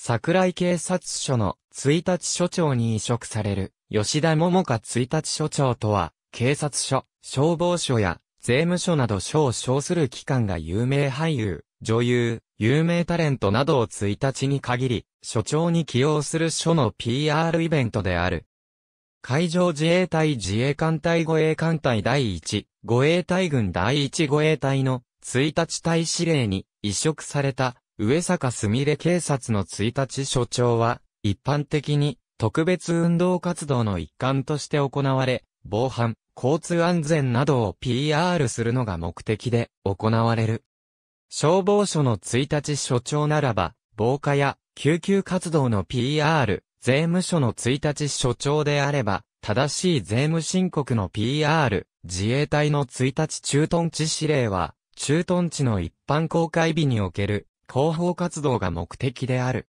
桜井警察署の1日署長に移植される吉田桃香1日署長とは、警察署、消防署や税務署など署を称する機関が有名俳優、女優、有名タレントなどを1日に限り、署長に起用する署の PR イベントである。海上自衛隊自衛艦隊護衛艦隊第1、護衛隊軍第1護衛隊の1日隊司令に移植された上坂すみれ警察の1日所長は、一般的に、特別運動活動の一環として行われ、防犯、交通安全などを PR するのが目的で行われる。消防署の1日所長ならば、防火や救急活動の PR、税務署の1日所長であれば、正しい税務申告の PR、自衛隊の1日駐屯地指令は、駐屯地の一般公開日における広報活動が目的である。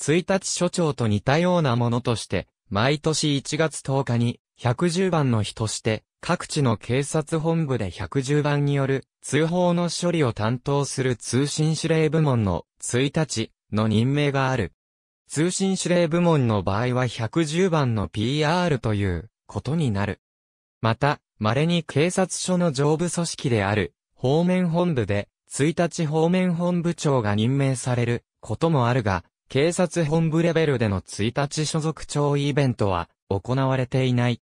1日所長と似たようなものとして、毎年1月10日に、110番の日として、各地の警察本部で110番による通報の処理を担当する通信指令部門の1日の任命がある。通信指令部門の場合は110番の PR ということになる。また、稀に警察署の上部組織である方面本部で1日方面本部長が任命されることもあるが、警察本部レベルでの1日所属長イベントは行われていない。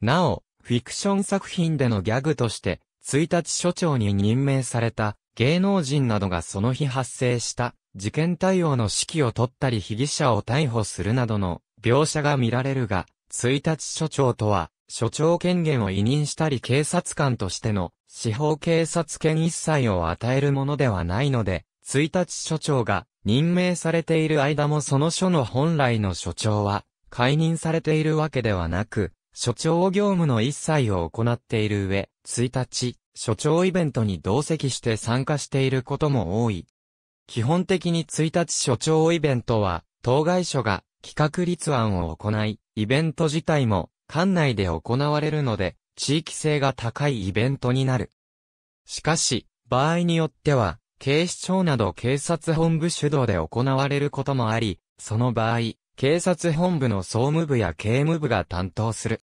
なお、フィクション作品でのギャグとして、1日所長に任命された芸能人などがその日発生した事件対応の指揮を取ったり被疑者を逮捕するなどの描写が見られるが、1日所長とは所長権限を委任したり警察官としての司法警察権一切を与えるものではないので、1日所長が任命されている間もその署の本来の所長は解任されているわけではなく、所長業務の一切を行っている上、1日、所長イベントに同席して参加していることも多い。基本的に1日所長イベントは、当該所が企画立案を行い、イベント自体も館内で行われるので、地域性が高いイベントになる。しかし、場合によっては、警視庁など警察本部主導で行われることもあり、その場合、警察本部の総務部や刑務部が担当する。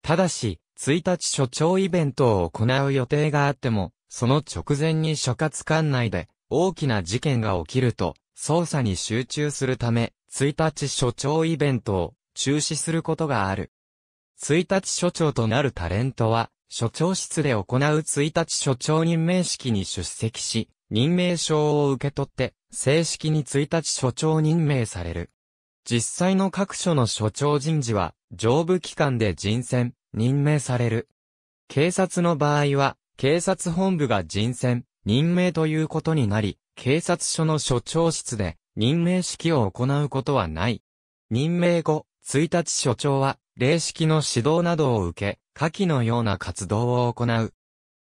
ただし、1日所長イベントを行う予定があっても、その直前に所轄管内で大きな事件が起きると、捜査に集中するため、1日所長イベントを中止することがある。1日所長となるタレントは、所長室で行う1日所長任命式に出席し、任命証を受け取って、正式に1日所長任命される。実際の各所の所長人事は、上部機関で人選、任命される。警察の場合は、警察本部が人選、任命ということになり、警察署の所長室で任命式を行うことはない。任命後、1日所長は礼式の指導などを受け、下記のような活動を行う。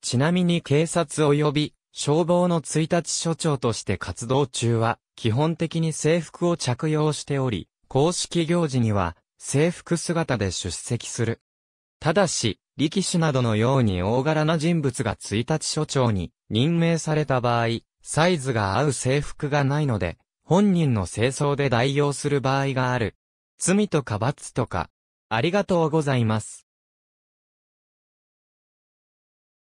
ちなみに警察及び消防の1日署長として活動中は、基本的に制服を着用しており、公式行事には制服姿で出席する。ただし、力士などのように大柄な人物が1日署長に任命された場合、サイズが合う制服がないので、本人の清掃で代用する場合がある。罪とか罰とか、ありがとうございます。